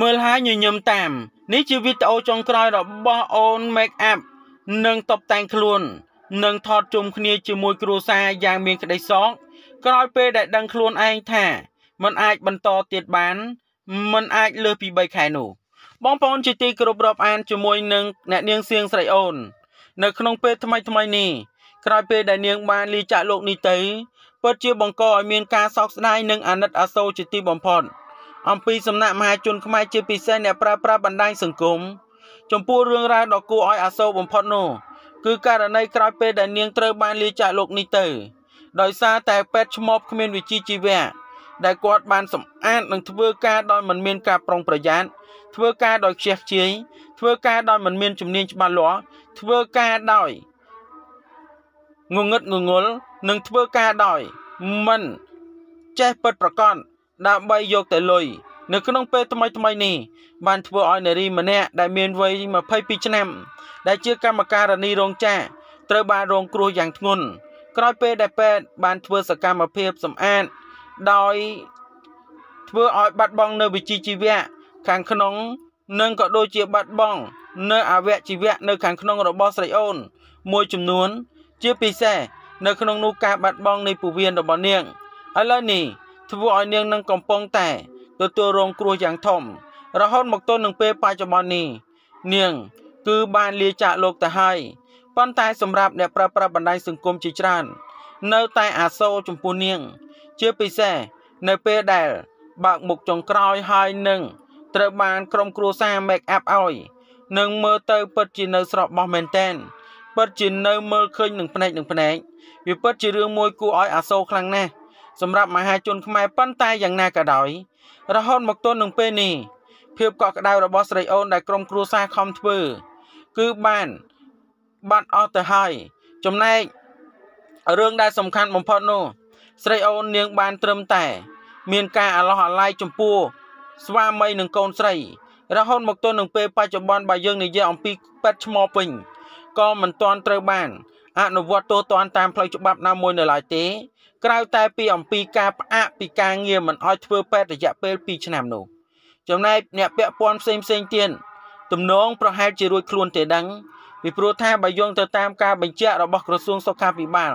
មើលហើយញញឹមតាម នេះជាវីដេអូចុងក្រោយរបស់អូន Make Up និងតុបតែងខ្លួននិងថតជុំគ្នាជាមួយគ្រួសារយ៉ាងមានក្តីសោកក្រោយពេលដែលដឹងខ្លួនឯងថាมันអាចបន្តទៀតបានมันអាចលើសពី3ខែនោះបងប្អូនជាទីគោរពរាប់អានជាមួយនឹងអ្នកនាងសៀងស្រីអូន នៅក្នុងពេលថ្មីថ្មីនេះក្រោយពេលដែលនាងបានលាចាក់លោកនេះទៅពិតជាបង្កឲ្យមានការសោកស្ដាយនិងអាណិតអាសូរជាទីបំផុត។អំពីសំណាក់មហាជនខ្មែរជាពិសេសអ្នកប្រើប្រាស់បណ្ដាញសង្គមចំពោះរឿងរ៉ាវដ៏គួរឲ្យអាសូរបំផុតនោះគឺករណីក្រោយពេលដែលនាងត្រូវបានលាចាកលោកនេះទៅដោយសារតែពេទ្យឈ្មោះគ្មាន វិជ្ជាជីវៈដែលគាត់បានសម្អាតនិងធ្វើការដោយមិនមាន ការប្រុងប្រយ័ត្នធ្វើការដោយខ្ជះខ្ជាយធ្វើការដោយមិនមានជំនាញច្បាស់លាស់ធ្វើការដោយងងឹតងងល់និងធ្វើការដោយមិន ចេះពិតប្រកបដើម្បីយកតែលុយនៅក្នុងពេលថ្មីថ្មីនេះបានធ្វើឲ្យនារីម្នាក់ដែលមានវ័យ22ឆ្នាំ ដែលជាកម្មការិនីរោងចក្រត្រូវបានរងគ្រោះយ៉ាងធ្ងន់ក្រោយពេលដែលពេទ្យបានធ្វើសកម្មភាពសម្អាតដោយធ្វើឲ្យបាត់បង់នៅវិជ្ជាជីវៈខាងក្នុងនិងក៏ដូចជាបាត់បង់នៅអវយជីវៈនៅ ខាងក្នុងរបស់ស្រីអូន មួយចំនួន ជាពិសេសនៅ ក្នុងនោះការបាត់បង់នៃពោះវៀនរបស់នាងឥឡូវនេះធ្វើឲ្យនាងនឹងកំពុងតែទទួលរងគ្រោះយ៉ាងធំ រហូតមកទល់នឹងពេលបច្ចុប្បន្ននេះ នាង គឺបានលាចាកលោកទៅហើយប៉ុន្តែសម្រាប់អ្នកប្រើប្រាស់បណ្ដាញសង្គមជាច្រើន នៅតែអាសូរចំពោះនាង ជាពិសេសនៅពេលដែលបើកមុខចុងក្រោយហើយនឹងត្រូវបានក្រុមគ្រួសារ make up ឲ្យនឹងមើលទៅ ពិតជានៅស្របបោះមែនតែនពិតជានៅមើលឃើញនឹងភ្នែកនឹងភ្នែកវាពិតជារឿងមួយគួរឲ្យអាសូរខ្លាំងណាស់សម្រាប់មហាជនខ្មែរប៉ុន្តែយ៉ាងណាក៏ដោយ រហូតមកទល់នឹងពេលនេះភាពកក់ក្ដៅរបស់ស្រីអូន ដែលក្រុមគ្រួសារខំធ្វើគឺបានបាត់អស់ទៅហើយចំណែករឿងដែលសំខាន់បំផុតនោះ ស្រីអូននាងបានត្រឹមតែមានការអាឡោះអាល័យចំពោះស្វាមីនិងកូនស្រីរហូតមកទល់នឹងពេលបច្ចុប្បន្នបើយើងនិយាយអំពីប៉ែតឈ្មោះពេញក៏មិនទាន់ត្រូវបាន អនុវត្តទូទាត់តាមផ្លូវច្បាប់ណាមួយនៅឡើយទេក្រៅតែពីអំពីការផ្អាកពីការងារមិនអោយធ្វើពេទ្យរយៈពេល2ឆ្នាំនោះចំណែកអ្នកពាក់ព័ន្ធផ្សេងផ្សេងទៀតទំនងប្រហែលជារួចខ្លួនទេដឹងពីព្រោះថាបើយោងទៅតាមការបញ្ជាក់របស់ក្រសួងសុខាភិបាល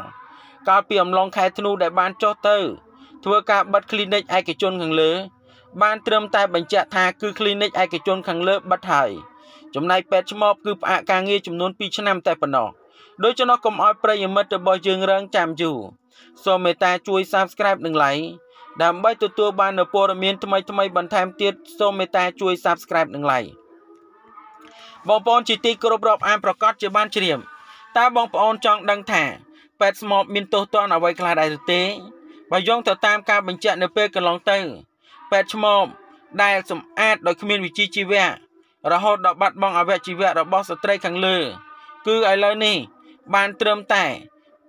កាលពីអំឡុងខែធ្នូដែលបានចុះទៅ ធ្វើការបិទ clinic ឯកជនខាងលើបានត្រឹមតែបញ្ជាក់ថាគឺ clinic ឯកជនខាងលើបិទហើយចំណែកពេទ្យឆ្មបគឺផ្អាកការងារចំនួន2ឆ្នាំតែប៉ុណ្ណោះដូច្នោះកុំឲ្យប្រិយមិត្តរបស់យើងរងចាំយូរសូមមេត្តាជួយ Subscribe និង Like ដើម្បីទទួលបាននូវព័ត៌មានថ្មីៗបន្ថែមទៀតសូមមេត្តាជួយ Subscribe និង Like បងប្អូនជាទីគោរពរាប់អានប្រកាសជាបានជ្រាបតើបងប្អូនចង់ដឹងថាពេទ្យស្មបមាន ទោសទណ្ឌអ្វីខ្លះដែរឬទេបើយោងទៅតាមការ បញ្ជាក់នៅពេលកន្លងទៅពេទ្យស្មបដែលសម្អាត ដោយគ្មានវិជ្ជាជីវៈរហូតដល់បាត់បង់អវយជីវៈរបស់ស្ត្រីខាងលើ គឺឥឡូវនេះ បានត្រឹមតែ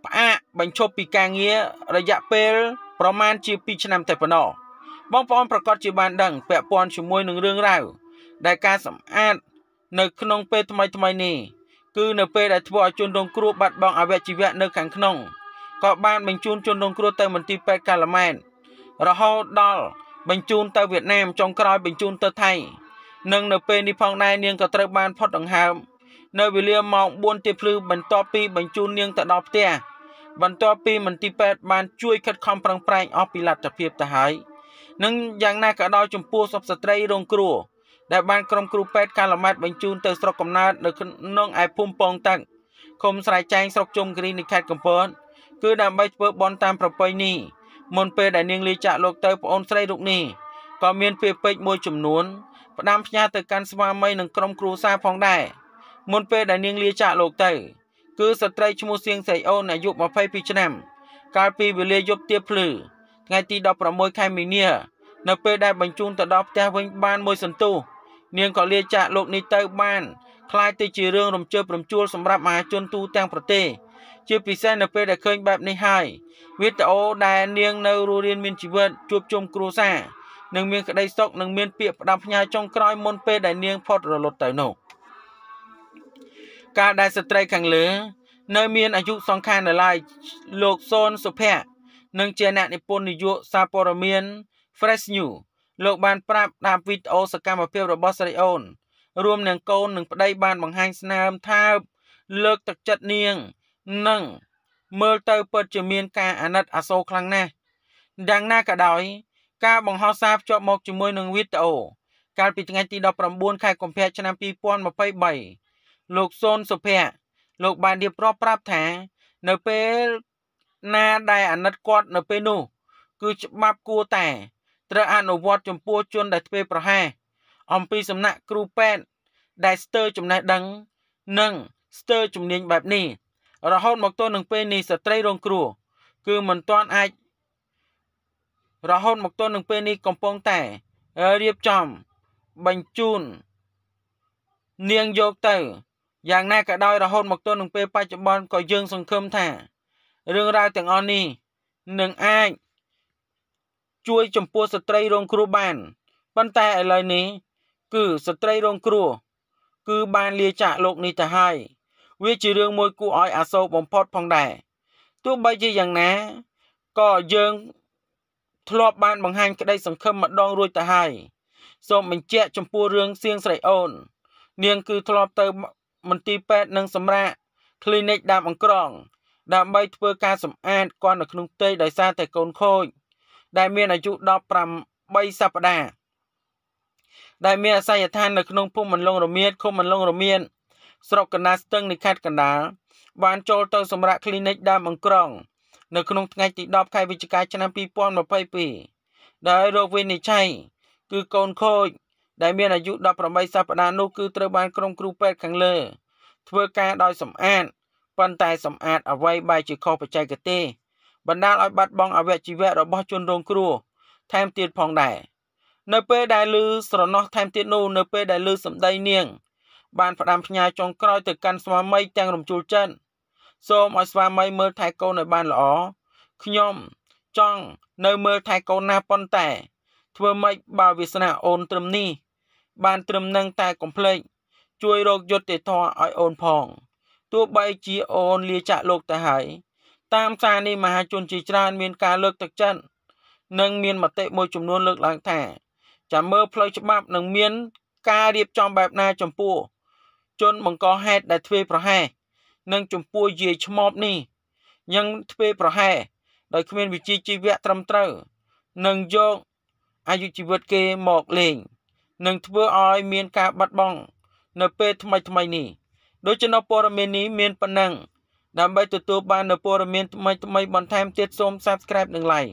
ផ្អាកបញ្ឈប់ពីការងាររយៈពេល ប្រមាណជា2ឆ្នាំតែប៉ុណ្ណោះបងប្អូនប្រកាសជាបាន ដឹងពាក់ព័ន្ធជាមួយនឹងរឿងរ៉ាវដែលការសម្អាត នៅក្នុង ពេលថ្មីថ្មីនេះគឺនៅពេលដែលធ្វើឲ្យជនរងគ្រោះបាត់បង់អវយជីវៈនៅ ខាងក្នុងក៏បានបញ្ជូនជនរងគ្រោះទៅមន្ទីរពេទ្យកាឡាម៉ែនរហូតដល់បញ្ជូនទៅវៀតណាមចុងក្រោយបញ្ជូនទៅថៃនិងនៅ ពេលនេះផងដែរនាងក៏ត្រូវបានផុតដង្ហើម នៅវេលាម៉ោង4ទៀបភ្លឺបន្ទាប់ពីបញ្ជូននាងទៅដល់ផ្ទះបន្ទាប់ពីមន្ទីរពេទ្យបានជួយខិតខំប្រឹងប្រែងអស់ពីលទ្ធភាពទៅហើយនឹងយ៉ាងណាក៏ដោយចំពោះសពស្ត្រីរងគ្រោះដែលបានក្រុមគ្រូពេទ្យកាលម៉ែតបញ្ជូនទៅស្រុកកំណើតនៅក្នុងឯភូមិពងតាក់ឃុំស្រែចែងស្រុកជុំគិរីនៃខេត្តកំពតគឺដើម្បីធ្វើបន់តាមប្រពៃណីមុនពេលដែលនាងលាចាក់លោកទៅប្អូនស្រីរុកនេះក៏មានពាក្យពេចន៍មួយចំនួនផ្ដាំផ្ញើទៅកាន់ស្វាមីនិងក្រុមគ្រួសារផងដែរមុនពេលដែលនាងលាចាក់លោកទៅគឺស្ត្រីឈ្មោះសៀងសៃអូនអាយុ22ឆ្នាំ កាលពីវេលាយប់ទៀបភ្លឺថ្ងៃ ទី16ខែមីនា នៅពេលដែលបញ្ជូនទៅដល់ផ្ទះវិញបានមួយសន្ទុះនាងក៏លាចាកលោកនេះទៅបានคล้ายទៅជារឿងរំជើបរំជួល សម្រាប់មហាជនទូទាំងប្រទេសជាពិសេសនៅពេលដែលឃើញបែបនេះហើយវីដេអូដែលនាងនៅរស់រៀនមានជីវិតជួបជុំគ្រួសារនឹងមានក្តីសុខនិងមានពាក្យផ្ដាំផ្ញើចុងក្រោយមុនពេលដែលនាងផុតរលត់ទៅនោះកាលដែលស្ត្រីខាងលើ នៅមានអាយុសង្ខារនៅឡើយលោកសូនសុភ័ក្រនិងជាអ្នកនិពន្ធនយោបាយសារព័ត៌មាន Fresh News លោកបានប្រាប់តាមវីដេអូសកម្មភាពរបស់ស្រីអូនរួមនឹងកូននិងប្តីបានបង្ហាញស្នាមថាបលើកទឹកចិត្តនាងនិងមើលទៅពិតជាមានការអាណិតអាសូរខ្លាំងណាស់យ៉ាងណាក៏ដោយការបង្ហោះសារភ្ជាប់មកជាមួយនឹងវីដេអូកាលពីថ្ងៃទី19ខែកុម្ភៈឆ្នាំ2023លោកសូនសុភ័ក្រលោកបានរៀបរាប់ប្រាប់ថា នៅពេលណាដែលអាណិតគាត់នៅពេលនោះគឺច្បាប់គួរតែត្រូវអនុវត្តចំពោះជនដែលធ្វើប្រហែសអំពីសំណាក់គ្រូពេទ្យដែលស្ទើរចំណេះដឹងនិងស្ទើរជំនាញបែបនេះរហូតមកទល់នឹងពេលនេះស្ត្រីរងគ្រោះគឺមិនទាន់អាចរហូតមកទល់នឹងពេលនេះកំពុងតែរៀបចំបញ្ជូន នាងយកទៅយ៉ាងណាក៏ដោយរហូតមកទល់នឹងពេលបច្ចុប្បន្នក៏យើងសង្ឃឹមថារឿងរ៉ាវទាំងអស់នេះនឹងអាចជួយចំពោះស្ត្រីរងគ្រោះបានប៉ុន្តែឥឡូវនេះគឺស្ត្រីរងគ្រោះគឺបានលាចាកលោកនេះទៅហើយវាជារឿងមួយ គួរឲ្យអាសូរបំផុតផងដែរទោះបីជាយ៉ាងណាក៏យើងធ្លាប់បានបង្ហាញក្តី សង្ឃឹមម្ដងរួចទៅហើយសូមបញ្ជាក់ចំពោះរឿងសៀងស្រីអូន នាងគឺធ្លាប់ទៅមន្ទីរពេទ្យនិងសម្រាប់ clinic ដាំអង្ក្រង់ដើម្បីធ្វើការសម្អាតគាត់នៅក្នុងផ្ទៃដោយសារតែកូនខូចដែលមានអាយុ18សប្តាហ៍ដែលមានអាស័យដ្ឋាននៅក្នុងភូមិមន្លងរមៀតឃុំមន្លងរមៀតស្រុកកណ្ដាលស្ទឹងនៃខេត្តកណ្ដាលបានចូលទៅសម្រាប់ clinic ដើមអង្ក្រង់នៅក្នុងថ្ងៃទី10ខែវិច្ឆិកាឆ្នាំ2022ដោយរោគវិនិច្ឆ័យគឺកូនខូចដែលមានអាយុ18សប្តាហ៍នោះគឺត្រូវបានក្រុមគ្រូពេទ្យខាងលើ ធ្វើការដោយសម្អាតប៉ុន្តែសម្អាតអ្វីបែរជាខុសបច្ចេកទេសបណ្ដាលឲ្យបាត់បង់អវជីវៈរបស់ ជនរង គ្រោះថែមទៀតផងដែរនៅពេលដែលឮស្រណោះថែមទៀតនោះនៅពេលដែលឮសម្ដី នាងបានផ្ដាំផ្ញើចុងក្រោយទៅកាន់ស្វាមីទាំងរំជុលចិត្តសូមឲ្យស្វាមីមើលថែកូនឲ្យបានល្អខ្ញុំចង់នៅមើលថែកូនណាប៉ុន្តែ ធ្វើម៉េចបើវាសនាអូនត្រឹមនេះបានត្រឹមនឹងតែកំភ្លេចជួយរកយុត្តិធម៌ឲ្យអូនផងទោះបីជាអូនលាចាក់លោកទៅហើយតាមសារនេះមហាជនជាច្រើនមានការលើក ទឹកចិត្តនិងមានមតិមួយចំនួន លើកឡើងថាចាំមើលផ្លូវច្បាប់នឹងមានការរៀបចំបែបណាចំពោះជនបង្កហេតុដែលធ្វេសប្រហែសនិងចំពោះយាយឆ្មបនេះយ៉ាងធ្វេសប្រហែសដោយគ្មានវិជ្ជាជីវៈត្រឹមត្រូវនឹងយកអាយុជីវិតគេមកលេងនឹងធ្វើឲ្យមានការបាត់បង់នៅពេលថ្មីថ្មីនេះដូច្នោះព័ត៌មាននេះមានប៉ុណ្ណឹង ដើម្បីទទួលបាននូវព័ត៌មានថ្មីថ្មីបន្ថែមទៀតសូម Subscribe និង Like